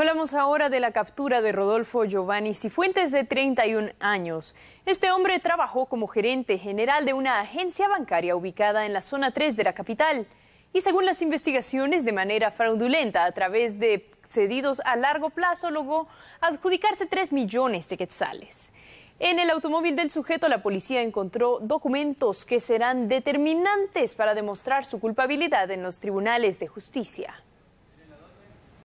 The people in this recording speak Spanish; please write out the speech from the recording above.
Hablamos ahora de la captura de Rodolfo Giovanni Cifuentes de 31 años. Este hombre trabajó como gerente general de una agencia bancaria ubicada en la zona 3 de la capital y según las investigaciones de manera fraudulenta a través de cedidos a largo plazo logró adjudicarse 3 millones de quetzales. En el automóvil del sujeto la policía encontró documentos que serán determinantes para demostrar su culpabilidad en los tribunales de justicia.